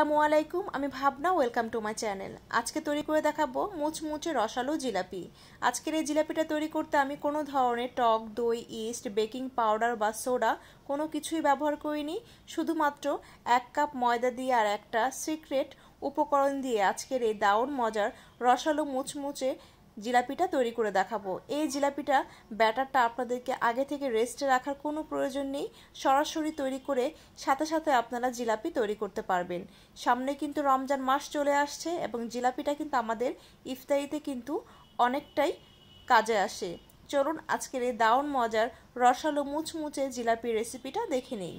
আসসালামু আলাইকুম আমি ভাবনা ওয়েলকাম টু মাই চ্যানেল আজকে তৈরি করে দেখাবো মুচমুচে রসালো জিলাপি আজকের এই জিলাপিটা তৈরি করতে আমি কোনো ধরনের টক দই ইস্ট বেকিং পাউডার বা সোডা কোনো কিছুই ব্যবহার করিনি শুধুমাত্র এক কাপ ময়দা দিয়ে আর একটা সিক্রেট উপকরণ দিয়ে আজকের এই দাউন মজার রসালো মুচমুচে জিলাপিটা তৈরি করে দেখাবো এই জিলাপিটা ব্যাটারটা আপনাদেরকে আগে থেকে রেস্টে রাখার কোনো প্রয়োজন নেই সরাসরি তৈরি করে সাথে সাথে আপনারা জিলাপি তৈরি করতে পারবেন সামনে কিন্তু রমজান মাস চলে আসছে এবং জিলাপিটা কিন্তু আমাদের ইফতারিতে কিন্তু অনেকটাই কাজে আসে চলুন আজকের এই দাউন মজার রসালো মুচমুচে জিলাপির রেসিপিটা দেখে নেই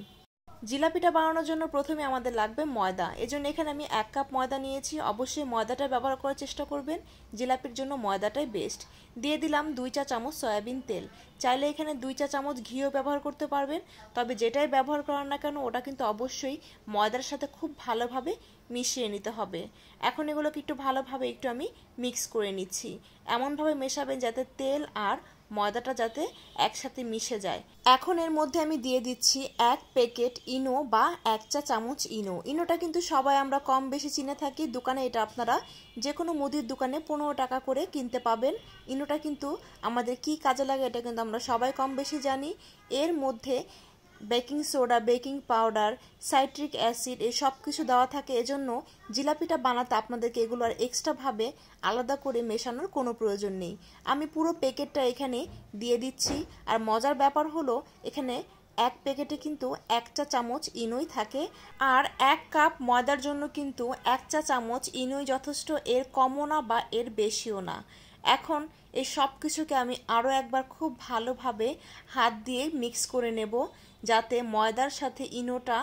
জিলাপিটা বানানোর জন্য প্রথমে আমাদের লাগবে ময়দা এজন্য এখানে আমি এক কাপ ময়দা নিয়েছি অবশ্যই ময়দাটা ব্যবহার করার চেষ্টা করবেন জিলাপির জন্য ময়দাটাই বেস্ট দিয়ে দিলাম দুই চা চামচ সয়াবিন তেল চাইলে এখানে দুই চা চামচ ঘিও ব্যবহার করতে পারবেন তবে যেটাই ব্যবহার করার না কেন ওটা কিন্তু অবশ্যই ময়দার সাথে খুব ভালোভাবে মিশিয়ে নিতে হবে এখন এগুলোকে একটু ভালোভাবে একটু আমি মিক্স করে নিচ্ছি এমনভাবে মেশাবেন যাতে তেল আর ময়দাটা যাতে একসাথে মিশে যায় এখন এর মধ্যে আমি দিয়ে দিচ্ছি এক প্যাকেট ইনো বা এক চা চামচ ইনো ইনোটা কিন্তু সবাই আমরা কম বেশি চিনে থাকি দোকানে এটা আপনারা যে কোনো মুদির দোকানে পনেরো টাকা করে কিনতে পাবেন ইনোটা কিন্তু আমাদের কি কাজে লাগে এটা কিন্তু আমরা সবাই কম বেশি জানি এর মধ্যে baking soda baking powder citric acid এই সব কিছু দেওয়া থাকে এজন্য জিলাপিটা বানাতে আপনাদেরকে এগুলো আর এক্সট্রাভাবে আলাদা করে মেশানোর কোনো প্রয়োজন নেই আমি পুরো প্যাকেটটা এখানে দিয়ে দিচ্ছি আর মজার ব্যাপার হলো এখানে এক প্যাকেটে কিন্তু এক চা চামচ ইনুই থাকে আর এক কাপ ময়দার জন্য কিন্তু এক চা চামচ ইনুই যথেষ্ট এর কমও না বা এর বেশিও না এখন এই সব কিছুকে আমি আরও একবার খুব ভালোভাবে হাত দিয়ে মিক্স করে নেব যাতে ময়দার সাথে ইনোটা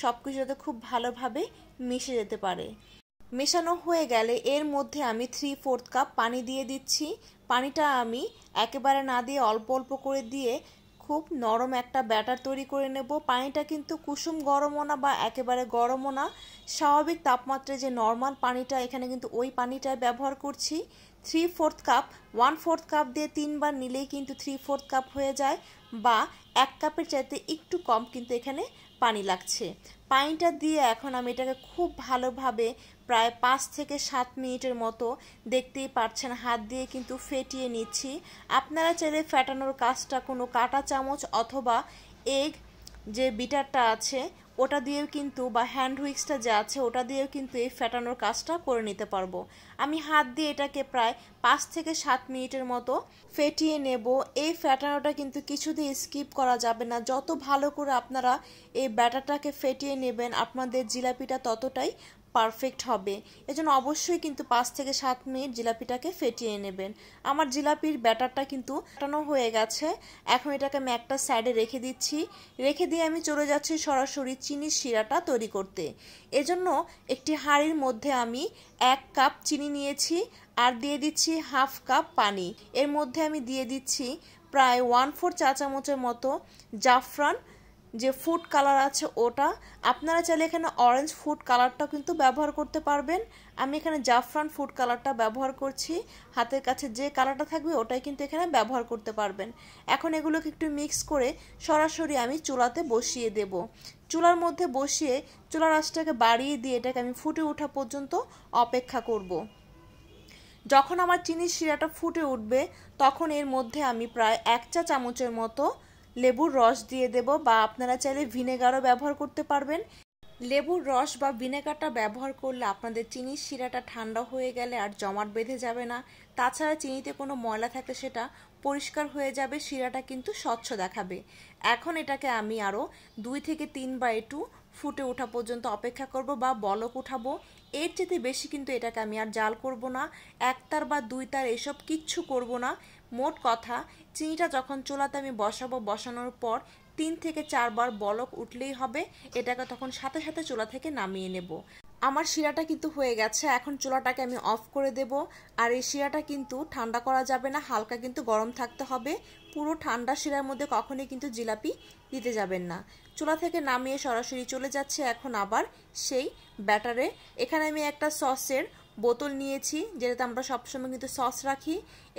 সব কিছু যাতে খুব ভালোভাবে মিশে যেতে পারে মেশানো হয়ে গেলে এর মধ্যে আমি থ্রি ফোর্থ কাপ পানি দিয়ে দিচ্ছি পানিটা আমি একেবারে না দিয়ে অল্প অল্প করে দিয়ে খুব নরম একটা ব্যাটার তৈরি করে নেব পানিটা কিন্তু কুসুম গরমও না বা একেবারে গরমও না স্বাভাবিক তাপমাত্রায় যে নর্মাল পানিটা এখানে কিন্তু ওই পানিটাই ব্যবহার করছি three fourth cup one fourth cup দিয়ে তিনবার নিলেই কিন্তু থ্রি ফোর্থ কাপ হয়ে যায় বা এক কাপের চাইতে একটু কম কিন্তু এখানে পানি লাগছে পানিটা দিয়ে এখন আমি এটাকে খুব ভালোভাবে প্রায় পাঁচ থেকে সাত মিনিটের মতো দেখতেই পারছেন হাত দিয়ে কিন্তু ফেটিয়ে নিচ্ছি আপনারা চাইলে ফেটানোর কাজটা কোনো কাটা চামচ অথবা এগ যে বিটারটা আছে ওটা দিয়েও কিন্তু বা হ্যান্ড হুইক্সটা যে আছে ওটা দিয়েও কিন্তু এই ফেটানোর কাজটা করে নিতে পারবো আমি হাত দিয়ে এটাকে প্রায় পাঁচ থেকে সাত মিনিটের মতো ফেটিয়ে নেব এই ফেটানোটা কিন্তু কিছুতেই স্কিপ করা যাবে না যত ভালো করে আপনারা এই ব্যাটারটাকে ফেটিয়ে নেবেন আপনাদের জিলাপিটা ততটাই পারফেক্ট হবে এজন্য অবশ্যই কিন্তু পাঁচ থেকে সাত মিনিট জিলাপিটাকে ফেটিয়ে নেবেন আমার জিলাপির ব্যাটারটা কিন্তু ফাটানো হয়ে গেছে এখন এটাকে আমি একটা সাইডে রেখে দিচ্ছি রেখে দিয়ে আমি চলে যাচ্ছি সরাসরি চিনির শিরাটা তৈরি করতে এজন্য একটি হাঁড়ির মধ্যে আমি এক কাপ চিনি নিয়েছি আর দিয়ে দিচ্ছি হাফ কাপ পানি এর মধ্যে আমি দিয়ে দিচ্ছি প্রায় ওয়ান ফোর চা চামচের মতো জাফরান যে ফুড কালার আছে ওটা আপনারা চাইলে এখানে অরেঞ্জ ফুড কালারটা কিন্তু ব্যবহার করতে পারবেন আমি এখানে জাফরান ফুড কালারটা ব্যবহার করছি হাতের কাছে যে কালারটা থাকবে ওটাই কিন্তু এখানে ব্যবহার করতে পারবেন এখন এগুলোকে একটু মিক্স করে সরাসরি আমি চুলাতে বসিয়ে দেব চুলার মধ্যে বসিয়ে চুলার আঁচটাকে বাড়িয়ে দিয়ে এটাকে আমি ফুটে ওঠা পর্যন্ত অপেক্ষা করব। যখন আমার চিনির শিরাটা ফুটে উঠবে তখন এর মধ্যে আমি প্রায় এক চা চামচের মতো লেবুর রস দিয়ে দেব বা আপনারা চাইলে ভিনেগারও ব্যবহার করতে পারবেন লেবুর রস বা ভিনেগারটা ব্যবহার করলে আপনাদের চিনির শিরাটা ঠান্ডা হয়ে গেলে আর জমাট বেঁধে যাবে না তাছাড়া চিনিতে কোনো ময়লা থাকলে সেটা পরিষ্কার হয়ে যাবে শিরাটা কিন্তু স্বচ্ছ দেখাবে এখন এটাকে আমি আরও দুই থেকে তিন বা একটু ফুটে ওঠা পর্যন্ত অপেক্ষা করব বা বলক উঠাবো এর চেয়ে বেশি কিন্তু এটাকে আমি আর জাল করব না একতার বা দুই তার এসব কিচ্ছু করব না মোট কথা চিনিটা যখন চুলাতে আমি বসাবো বসানোর পর তিন থেকে চারবার বলক উঠলেই হবে এটাকে তখন সাথে সাথে চুলা থেকে নামিয়ে নেব আমার শিরাটা কিন্তু হয়ে গেছে এখন চুলাটাকে আমি অফ করে দেব আর এই শিরাটা কিন্তু ঠান্ডা করা যাবে না হালকা কিন্তু গরম থাকতে হবে পুরো ঠান্ডা শিরার মধ্যে কখনোই কিন্তু জিলাপি দিতে যাবেন না চুলা থেকে নামিয়ে সরাসরি চলে যাচ্ছে এখন আবার সেই ব্যাটারে এখানে আমি একটা সসের বোতল নিয়েছি যেটাতে আমরা সবসময় কিন্তু সস রাখি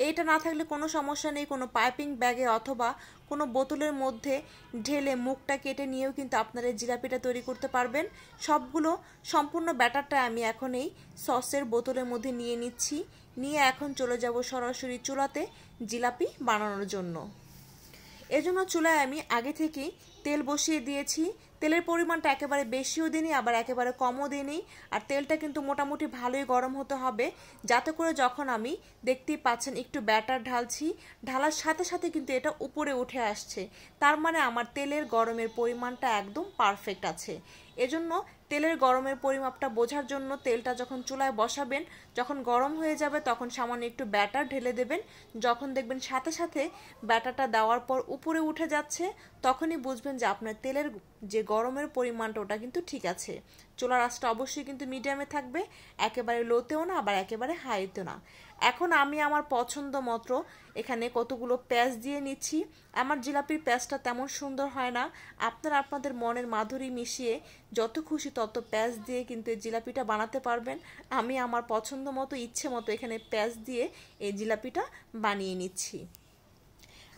এটা না থাকলে কোনো সমস্যা নেই কোনো পাইপিং ব্যাগে অথবা কোনো বোতলের মধ্যে ঢেলে মুখটা কেটে নিয়েও কিন্তু আপনারা জিলাপিটা তৈরি করতে পারবেন সবগুলো সম্পূর্ণ ব্যাটারটা আমি এখন এই সসের বোতলের মধ্যে নিয়ে নিচ্ছি নিয়ে এখন চলে যাব সরাসরি চুলাতে জিলাপি বানানোর জন্য এজন্য চুলায় আমি আগে থেকেই তেল বসিয়ে দিয়েছি তেলের পরিমাণটা একেবারে বেশিও দিনই আবার একেবারে কমও দিনই আর তেলটা কিন্তু মোটামুটি ভালোই গরম হতে হবে যাতে করে যখন আমি দেখতেই পাচ্ছেন একটু ব্যাটার ঢালছি ঢালার সাথে সাথে কিন্তু এটা উপরে উঠে আসছে তার মানে আমার তেলের গরমের পরিমাণটা একদম পারফেক্ট আছে এজন্য তেলের গরমের পরিমাপটা বোঝার জন্য তেলটা যখন চুলায় বসাবেন যখন গরম হয়ে যাবে তখন সামান্য একটু ব্যাটার ঢেলে দেবেন যখন দেখবেন সাথে সাথে ব্যাটারটা দেওয়ার পর উপরে উঠে যাচ্ছে তখনই বুঝবেন যে আপনার তেলের যে গরমের পরিমাণটা ওটা কিন্তু ঠিক আছে চোলার আঁচটা অবশ্যই কিন্তু মিডিয়ামে থাকবে একেবারে লোতেও না আবার একেবারে হাইতেও না এখন আমি আমার পছন্দ মতো এখানে কতগুলো প্যাঁচ দিয়ে নিচ্ছি আমার জিলাপির প্যাঁচটা তেমন সুন্দর হয় না আপনারা আপনাদের মনের মাধুরী মিশিয়ে যত খুশি তত প্যাঁচ দিয়ে কিন্তু এই জিলাপিটা বানাতে পারবেন আমি আমার পছন্দ মতো ইচ্ছে মতো এখানে প্যাঁচ দিয়ে এই জিলাপিটা বানিয়ে নিচ্ছি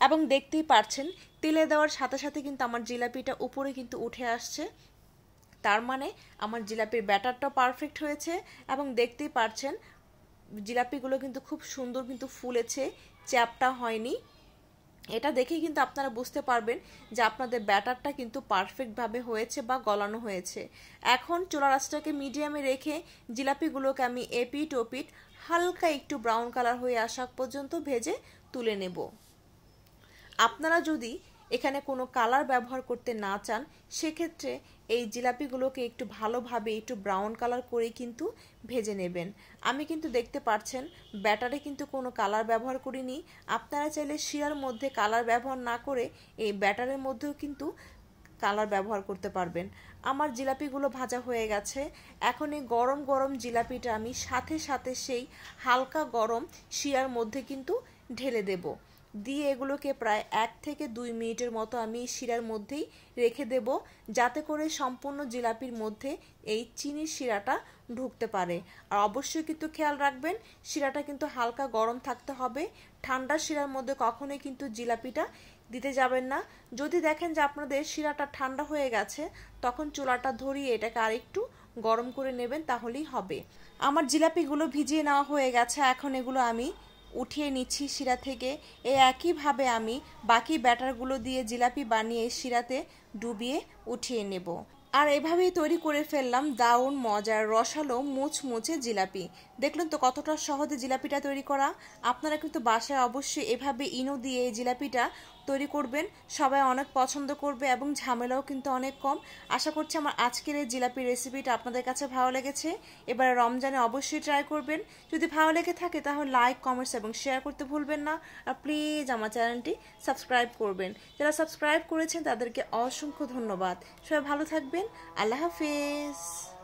এবং দেখতেই পারছেন তেলে দেওয়ার সাথে সাথে কিন্তু আমার জিলাপিটা উপরে কিন্তু উঠে আসছে তার মানে আমার জিলাপির ব্যাটারটা পারফেক্ট হয়েছে এবং দেখতেই পারছেন জিলাপিগুলো কিন্তু খুব সুন্দর কিন্তু ফুলেছে চ্যাপটা হয়নি এটা দেখেই কিন্তু আপনারা বুঝতে পারবেন যে আপনাদের ব্যাটারটা কিন্তু পারফেক্টভাবে হয়েছে বা গলানো হয়েছে এখন চোলা রাসটাকে মিডিয়ামে রেখে জিলাপিগুলোকে আমি এপিট ওপিট হালকা একটু ব্রাউন কালার হয়ে আসা পর্যন্ত ভেজে তুলে নেব আপনারা যদি এখানে কোনো কালার ব্যবহার করতে না চান সেক্ষেত্রে এই জিলাপিগুলোকে একটু ভালোভাবে একটু ব্রাউন কালার করে কিন্তু ভেজে নেবেন আমি কিন্তু দেখতে পাচ্ছেন ব্যাটারে কিন্তু কোনো কালার ব্যবহার করিনি আপনারা চাইলে শিরার মধ্যে কালার ব্যবহার না করে এই ব্যাটারের মধ্যেও কিন্তু কালার ব্যবহার করতে পারবেন আমার জিলাপিগুলো ভাজা হয়ে গেছে এখন এই গরম গরম জিলাপিটা আমি সাথে সাথে সেই হালকা গরম শিয়ার মধ্যে কিন্তু ঢেলে দেবো দিয়ে এগুলোকে প্রায় এক থেকে দুই মিনিটের মতো আমি শিরার মধ্যেই রেখে দেব যাতে করে সম্পূর্ণ জিলাপির মধ্যে এই চিনির শিরাটা ঢুকতে পারে আর অবশ্যই কিন্তু খেয়াল রাখবেন শিরাটা কিন্তু হালকা গরম থাকতে হবে ঠান্ডা শিরার মধ্যে কখনোই কিন্তু জিলাপিটা দিতে যাবেন না যদি দেখেন যে আপনাদের শিরাটা ঠান্ডা হয়ে গেছে তখন চুলাটা ধরিয়ে এটাকে আরেকটু গরম করে নেবেন তাহলেই হবে আমার জিলাপিগুলো ভিজিয়ে নেওয়া হয়ে গেছে এখন এগুলো আমি উঠিয়ে নিচ্ছি শিরা থেকে এ একইভাবে আমি বাকি ব্যাটারগুলো দিয়ে জিলাপি বানিয়ে শিরাতে ডুবিয়ে উঠিয়ে নেব আর এভাবেই তৈরি করে ফেললাম দাউন মজার রসালো মুচমুচে জিলাপি দেখলেন তো কতটা সহজে জিলাপিটা তৈরি করা আপনারা কিন্তু বাসায় অবশ্যই এভাবে ইনো দিয়ে এই জিলাপিটা তৈরি করবেন সবাই অনেক পছন্দ করবে এবং ঝামেলাও কিন্তু অনেক কম আশা করছি আমার আজকের এই জিলাপি রেসিপিটা আপনাদের কাছে ভালো লেগেছে এবারে রমজানে অবশ্যই ট্রাই করবেন যদি ভালো লেগে থাকে তাহলে লাইক কমেন্টস এবং শেয়ার করতে ভুলবেন না আর প্লিজ আমার চ্যানেলটি সাবস্ক্রাইব করবেন যারা সাবস্ক্রাইব করেছেন তাদেরকে অসংখ্য ধন্যবাদ সবাই ভালো থাকবেন আল্লাহ হাফিজ